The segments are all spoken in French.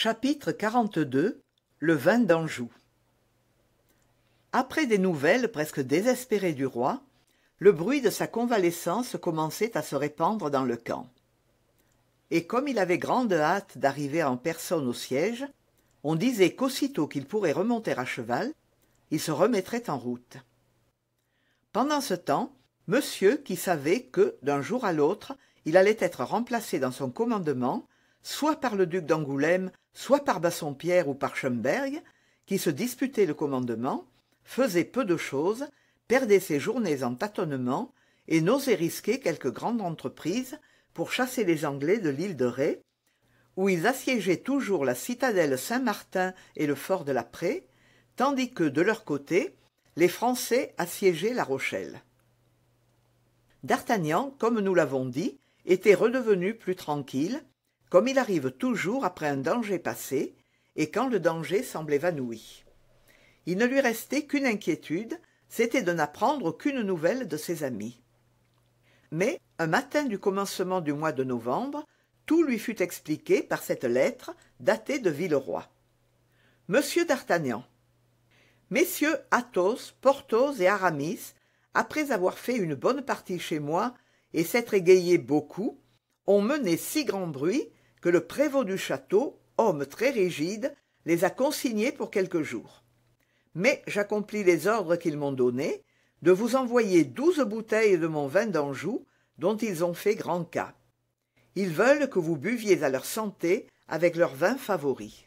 Chapitre 42 Le vin d'Anjou Après des nouvelles presque désespérées du roi, le bruit de sa convalescence commençait à se répandre dans le camp. Et comme il avait grande hâte d'arriver en personne au siège, on disait qu'aussitôt qu'il pourrait remonter à cheval, il se remettrait en route. Pendant ce temps, monsieur, qui savait que, d'un jour à l'autre, il allait être remplacé dans son commandement, soit par le duc d'angoulême soit par bassompierre ou par Schomberg, qui se disputaient le commandement faisait peu de choses, perdait ses journées en tâtonnement et n'osait risquer quelque grande entreprise pour chasser les anglais de l'île de ré où ils assiégeaient toujours la citadelle saint-martin et le fort de la Pré, tandis que de leur côté les français assiégeaient la rochelle d'artagnan comme nous l'avons dit était redevenu plus tranquille comme il arrive toujours après un danger passé et quand le danger semble évanoui il ne lui restait qu'une inquiétude c'était de n'apprendre qu'une nouvelle de ses amis mais un matin du commencement du mois de novembre tout lui fut expliqué par cette lettre datée de Villeroy. Monsieur d'Artagnan. Messieurs Athos, Porthos et Aramis, après avoir fait une bonne partie chez moi et s'être égayés beaucoup, ont mené si grand bruit que le prévôt du château homme très rigide les a consignés pour quelques jours mais j'accomplis les ordres qu'ils m'ont donnés de vous envoyer douze bouteilles de mon vin d'anjou dont ils ont fait grand cas ils veulent que vous buviez à leur santé avec leur vin favori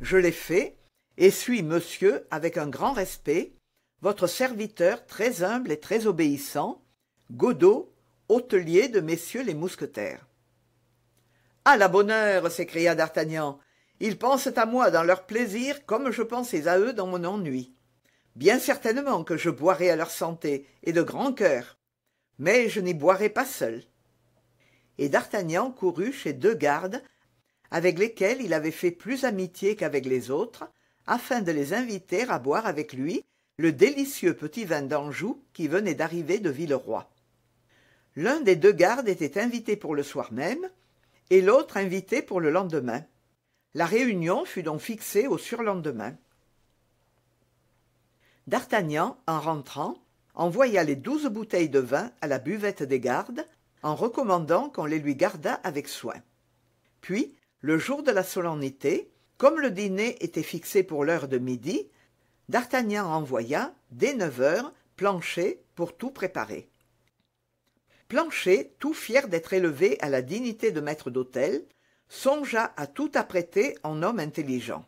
je l'ai fait et suis monsieur avec un grand respect votre serviteur très humble et très obéissant godot hôtelier de messieurs les mousquetaires à la bonne heure s'écria d'artagnan ils pensent à moi dans leur plaisir comme je pensais à eux dans mon ennui bien certainement que je boirai à leur santé et de grand cœur mais je n'y boirai pas seul et d'artagnan courut chez deux gardes avec lesquels il avait fait plus amitié qu'avec les autres afin de les inviter à boire avec lui le délicieux petit vin d'anjou qui venait d'arriver de villeroy l'un des deux gardes était invité pour le soir même et l'autre invité pour le lendemain la réunion fut donc fixée au surlendemain d'artagnan en rentrant envoya les douze bouteilles de vin à la buvette des gardes en recommandant qu'on les lui gardât avec soin puis le jour de la solennité comme le dîner était fixé pour l'heure de midi d'artagnan envoya dès neuf heures plancher pour tout préparer planchet tout fier d'être élevé à la dignité de maître d'hôtel songea à tout apprêter en homme intelligent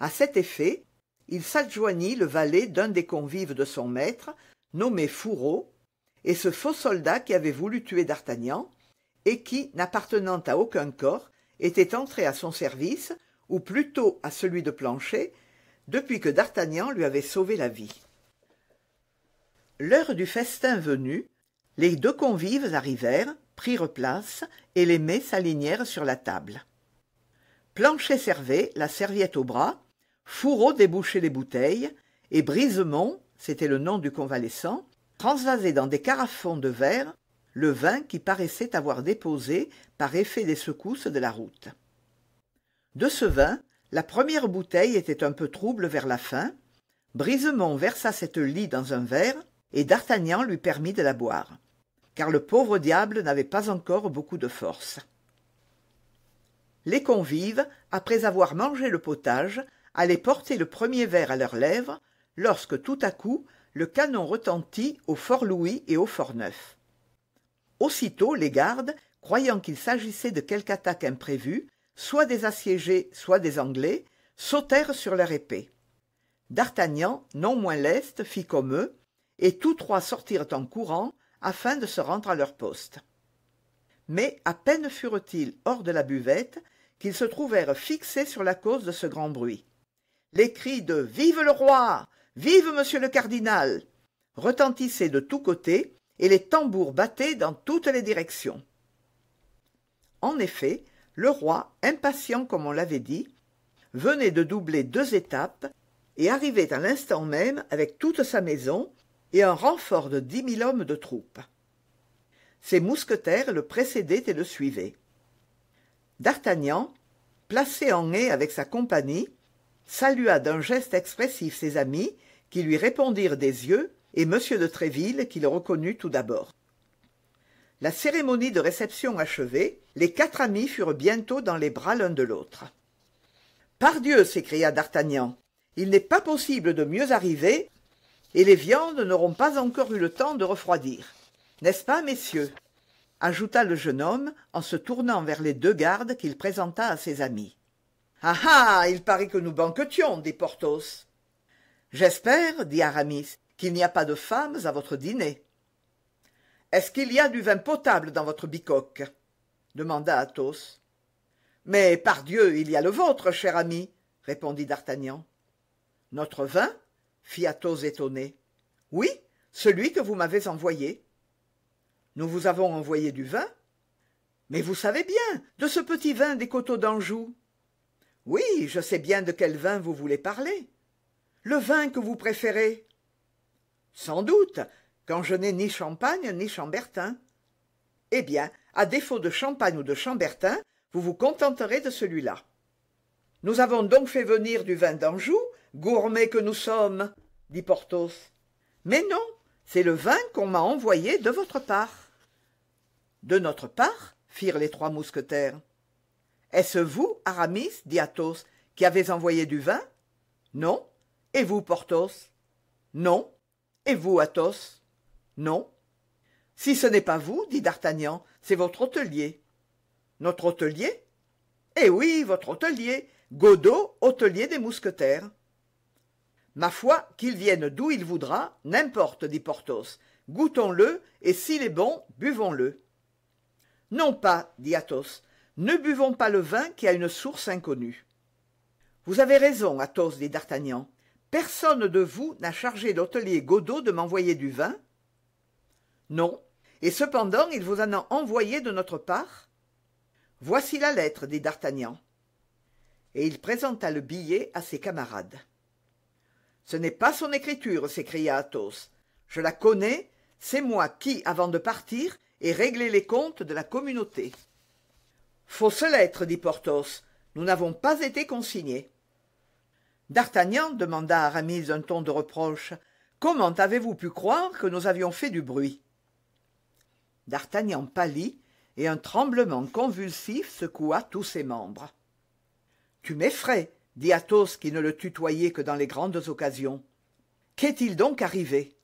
À cet effet il s'adjoignit le valet d'un des convives de son maître nommé fourreau et ce faux soldat qui avait voulu tuer d'artagnan et qui n'appartenant à aucun corps était entré à son service ou plutôt à celui de planchet depuis que d'artagnan lui avait sauvé la vie l'heure du festin venue les deux convives arrivèrent prirent place et les mets s'alignèrent sur la table planchet servait la serviette au bras fourreau débouchait les bouteilles et brisemont c'était le nom du convalescent transvasait dans des carafons de verre le vin qui paraissait avoir déposé par effet des secousses de la route de ce vin la première bouteille était un peu trouble vers la fin brisemont versa cette lie dans un verre et d'artagnan lui permit de la boire car le pauvre diable n'avait pas encore beaucoup de force les convives après avoir mangé le potage allaient porter le premier verre à leurs lèvres lorsque tout à coup le canon retentit au fort louis et au fort neuf aussitôt les gardes croyant qu'il s'agissait de quelque attaque imprévue soit des assiégés soit des anglais sautèrent sur leur épée d'artagnan non moins leste fit comme eux et tous trois sortirent en courant afin de se rendre à leur poste mais à peine furent ils hors de la buvette qu'ils se trouvèrent fixés sur la cause de ce grand bruit les cris de vive le roi vive monsieur le cardinal retentissaient de tous côtés et les tambours battaient dans toutes les directions en effet le roi impatient comme on l'avait dit venait de doubler deux étapes et arrivait à l'instant même avec toute sa maison et un renfort de dix mille hommes de troupe ses mousquetaires le précédaient et le suivaient d'artagnan placé en haie avec sa compagnie salua d'un geste expressif ses amis qui lui répondirent des yeux et m de tréville qui le reconnut tout d'abord la cérémonie de réception achevée les quatre amis furent bientôt dans les bras l'un de l'autre pardieu s'écria d'artagnan il n'est pas possible de mieux arriver et les viandes n'auront pas encore eu le temps de refroidir n'est-ce pas messieurs ajouta le jeune homme en se tournant vers les deux gardes qu'il présenta à ses amis ah ah il paraît que nous banquetions dit porthos j'espère dit aramis qu'il n'y a pas de femmes à votre dîner est-ce qu'il y a du vin potable dans votre bicoque demanda athos mais pardieu il y a le vôtre cher ami répondit d'artagnan notre vin fit athos étonné oui celui que vous m'avez envoyé nous vous avons envoyé du vin mais vous savez bien de ce petit vin des coteaux d'anjou oui je sais bien de quel vin vous voulez parler le vin que vous préférez sans doute quand je n'ai ni champagne ni chambertin eh bien à défaut de champagne ou de chambertin vous vous contenterez de celui-là nous avons donc fait venir du vin d'anjou gourmets que nous sommes dit porthos mais non c'est le vin qu'on m'a envoyé de votre part de notre part firent les trois mousquetaires est-ce vous aramis dit athos qui avez envoyé du vin non et vous porthos non et vous athos non si ce n'est pas vous dit d'artagnan c'est votre hôtelier notre hôtelier eh oui votre hôtelier Godot, hôtelier des mousquetaires ma foi qu'il vienne d'où il voudra n'importe dit porthos goûtons le et s'il est bon buvons le non pas dit athos ne buvons pas le vin qui a une source inconnue vous avez raison athos dit d'artagnan personne de vous n'a chargé l'hôtelier Godot de m'envoyer du vin non et cependant il vous en a envoyé de notre part voici la lettre dit d'artagnan et il présenta le billet à ses camarades ce n'est pas son écriture s'écria athos je la connais c'est moi qui avant de partir ai réglé les comptes de la communauté fausse lettre dit porthos nous n'avons pas été consignés d'artagnan demanda à aramis d'un ton de reproche comment avez-vous pu croire que nous avions fait du bruit d'artagnan pâlit et un tremblement convulsif secoua tous ses membres tu m'effraies dit athos qui ne le tutoyait que dans les grandes occasions qu'est-il donc arrivé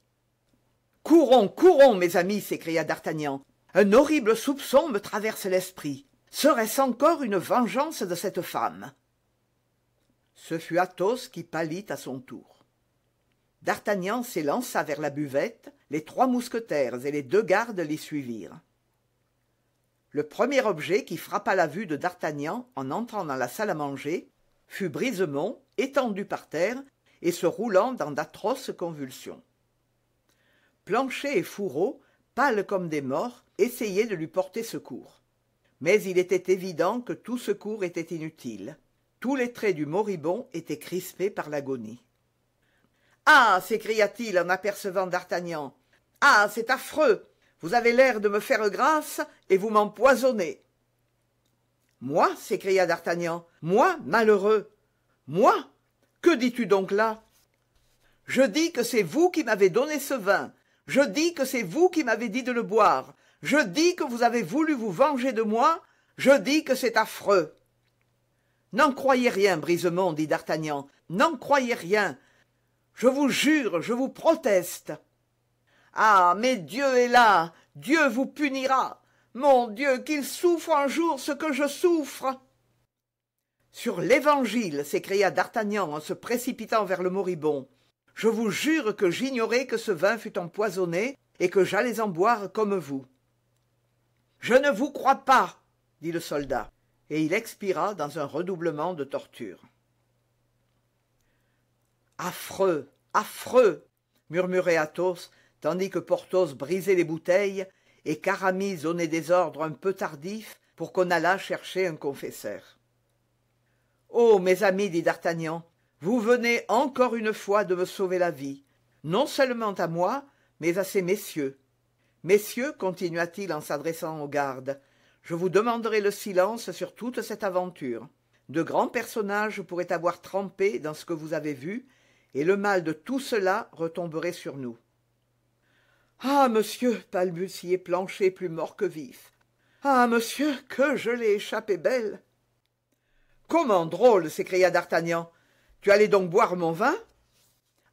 courons courons mes amis s'écria d'artagnan un horrible soupçon me traverse l'esprit serait-ce encore une vengeance de cette femme ce fut athos qui pâlit à son tour d'artagnan s'élança vers la buvette les trois mousquetaires et les deux gardes l'y suivirent le premier objet qui frappa la vue de d'artagnan en entrant dans la salle à manger fut brisement, étendu par terre et se roulant dans d'atroces convulsions planchet et fourreau pâles comme des morts essayaient de lui porter secours mais il était évident que tout secours était inutile tous les traits du moribond étaient crispés par l'agonie ah s'écria-t-il en apercevant d'artagnan ah c'est affreux vous avez l'air de me faire grâce et vous m'empoisonnez moi s'écria d'artagnan moi malheureux moi que dis-tu donc là je dis que c'est vous qui m'avez donné ce vin je dis que c'est vous qui m'avez dit de le boire je dis que vous avez voulu vous venger de moi je dis que c'est affreux n'en croyez rien brisemont, dit d'artagnan n'en croyez rien je vous jure je vous proteste ah mais dieu est là dieu vous punira mon Dieu, qu'il souffre un jour ce que je souffre Sur l'Évangile s'écria d'Artagnan en se précipitant vers le moribond. Je vous jure que j'ignorais que ce vin fût empoisonné et que j'allais en boire comme vous. Je ne vous crois pas, dit le soldat, et il expira dans un redoublement de torture. Affreux, affreux, murmurait Athos, tandis que Porthos brisait les bouteilles et qu'aramis donnait des ordres un peu tardifs pour qu'on allât chercher un confesseur oh mes amis dit d'artagnan vous venez encore une fois de me sauver la vie non seulement à moi mais à ces messieurs messieurs continua-t-il en s'adressant aux gardes je vous demanderai le silence sur toute cette aventure de grands personnages pourraient avoir trempé dans ce que vous avez vu et le mal de tout cela retomberait sur nous ah monsieur balbutiait planchet plus mort que vif ah monsieur que je l'ai échappé belle comment drôle s'écria d'artagnan tu allais donc boire mon vin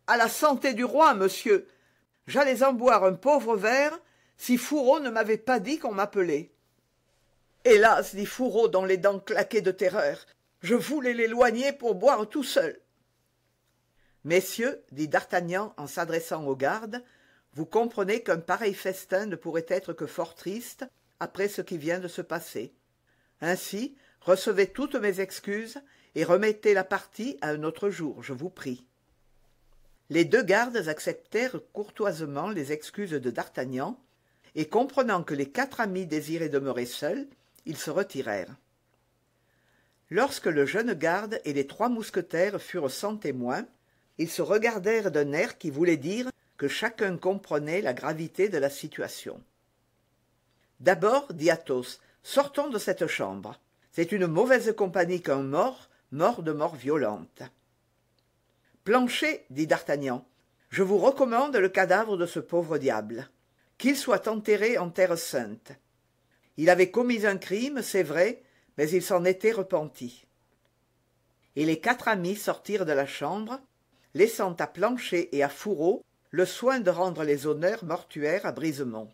à la santé du roi monsieur j'allais en boire un pauvre verre si fourreau ne m'avait pas dit qu'on m'appelait hélas dit fourreau dont les dents claquaient de terreur je voulais l'éloigner pour boire tout seul messieurs dit d'artagnan en s'adressant aux gardes vous comprenez qu'un pareil festin ne pourrait être que fort triste après ce qui vient de se passer ainsi recevez toutes mes excuses et remettez la partie à un autre jour je vous prie les deux gardes acceptèrent courtoisement les excuses de d'artagnan et comprenant que les quatre amis désiraient demeurer seuls ils se retirèrent lorsque le jeune garde et les trois mousquetaires furent sans témoins ils se regardèrent d'un air qui voulait dire que chacun comprenait la gravité de la situation d'abord dit athos sortons de cette chambre c'est une mauvaise compagnie qu'un mort mort de mort violente planchet dit d'artagnan je vous recommande le cadavre de ce pauvre diable qu'il soit enterré en terre sainte il avait commis un crime c'est vrai mais il s'en était repenti et les quatre amis sortirent de la chambre laissant à planchet et à fourreau le soin de rendre les honneurs mortuaires à brisemont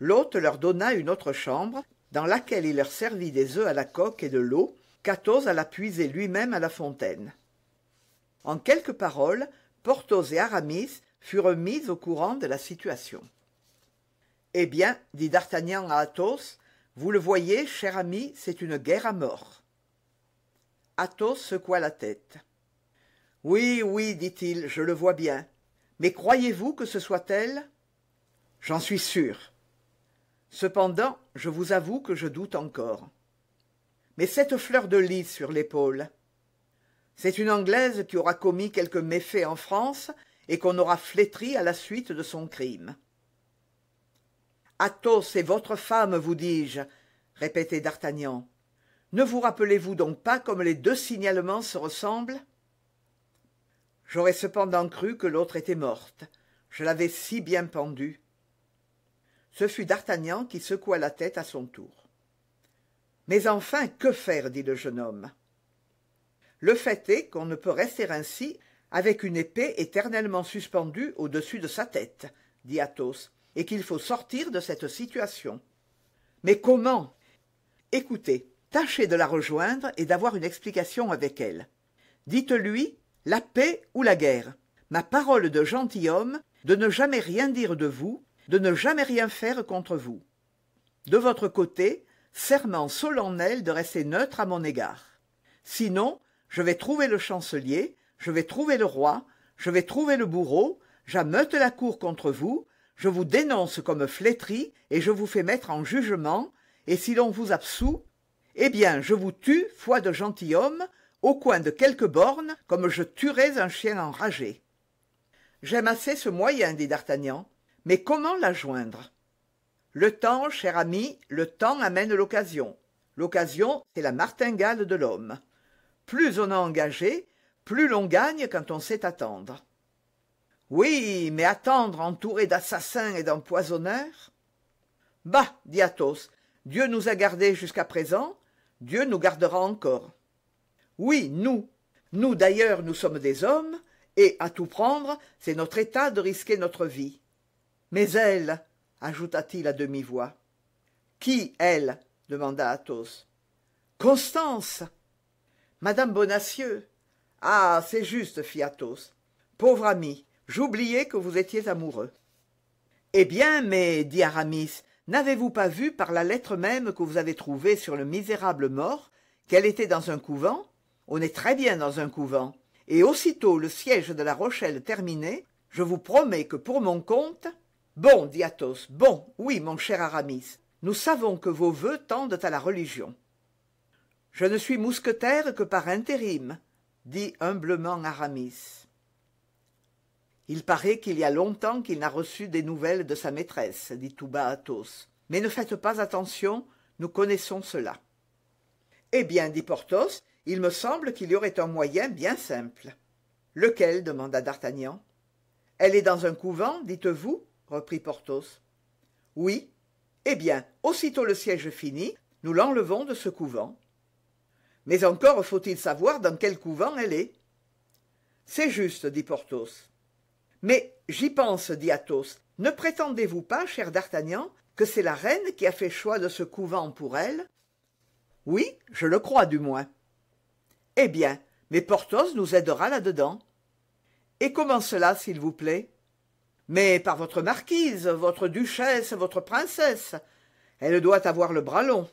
l'hôte leur donna une autre chambre dans laquelle il leur servit des œufs à la coque et de l'eau qu'Athos alla puiser lui-même à la fontaine en quelques paroles porthos et aramis furent mis au courant de la situation eh bien dit d'artagnan à athos vous le voyez cher ami c'est une guerre à mort athos secoua la tête oui oui dit-il je le vois bien mais croyez-vous que ce soit elle j'en suis sûr cependant je vous avoue que je doute encore mais cette fleur de lys sur l'épaule c'est une anglaise qui aura commis quelque méfait en france et qu'on aura flétrie à la suite de son crime athos est votre femme vous dis-je répétait d'artagnan ne vous rappelez-vous donc pas comme les deux signalements se ressemblent j'aurais cependant cru que l'autre était morte je l'avais si bien pendue ce fut d'artagnan qui secoua la tête à son tour mais enfin que faire dit le jeune homme le fait est qu'on ne peut rester ainsi avec une épée éternellement suspendue au-dessus de sa tête dit athos et qu'il faut sortir de cette situation mais comment écoutez tâchez de la rejoindre et d'avoir une explication avec elle dites-lui la paix ou la guerre ma parole de gentilhomme de ne jamais rien dire de vous de ne jamais rien faire contre vous de votre côté serment solennel de rester neutre à mon égard sinon je vais trouver le chancelier je vais trouver le roi je vais trouver le bourreau j'ameute la cour contre vous je vous dénonce comme flétrie et je vous fais mettre en jugement et si l'on vous absout eh bien je vous tue foi de gentilhomme au coin de quelques bornes, comme je tuerais un chien enragé j'aime assez ce moyen dit d'artagnan mais comment la joindre le temps cher ami le temps amène l'occasion l'occasion c'est la martingale de l'homme plus on a engagé plus l'on gagne quand on sait attendre oui mais attendre entouré d'assassins et d'empoisonneurs bah dit athos dieu nous a gardés jusqu'à présent dieu nous gardera encore oui nous nous d'ailleurs nous sommes des hommes et à tout prendre c'est notre état de risquer notre vie mais elle ajouta-t-il à demi-voix qui elle demanda athos constance madame bonacieux ah c'est juste fit athos pauvre ami j'oubliais que vous étiez amoureux eh bien mais dit aramis n'avez-vous pas vu par la lettre même que vous avez trouvée sur le misérable mort qu'elle était dans un couvent on est très bien dans un couvent et aussitôt le siège de la rochelle terminé je vous promets que pour mon compte bon dit athos bon oui mon cher aramis nous savons que vos voeux tendent à la religion je ne suis mousquetaire que par intérim dit humblement aramis il paraît qu'il y a longtemps qu'il n'a reçu des nouvelles de sa maîtresse dit tout bas athos mais ne faites pas attention nous connaissons cela eh bien dit porthos il me semble qu'il y aurait un moyen bien simple lequel demanda d'artagnan elle est dans un couvent dites-vous reprit porthos oui eh bien aussitôt le siège fini nous l'enlevons de ce couvent mais encore faut-il savoir dans quel couvent elle est c'est juste dit porthos mais j'y pense dit athos ne prétendez-vous pas cher d'artagnan que c'est la reine qui a fait choix de ce couvent pour elle oui je le crois du moins eh bien mais porthos nous aidera là-dedans et comment cela s'il vous plaît mais par votre marquise votre duchesse votre princesse elle doit avoir le bras long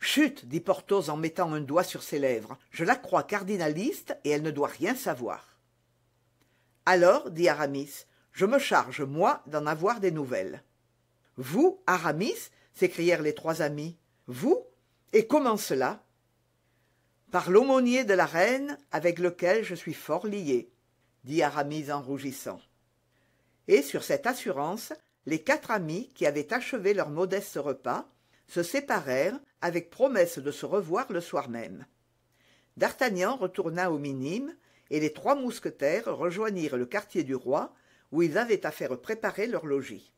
chut dit porthos en mettant un doigt sur ses lèvres je la crois cardinaliste et elle ne doit rien savoir alors dit aramis je me charge moi d'en avoir des nouvelles vous aramis s'écrièrent les trois amis vous et comment cela par l'aumônier de la reine avec lequel je suis fort lié dit aramis en rougissant et sur cette assurance les quatre amis qui avaient achevé leur modeste repas se séparèrent avec promesse de se revoir le soir même d'artagnan retourna au minimes et les trois mousquetaires rejoignirent le quartier du roi où ils avaient à faire préparer leur logis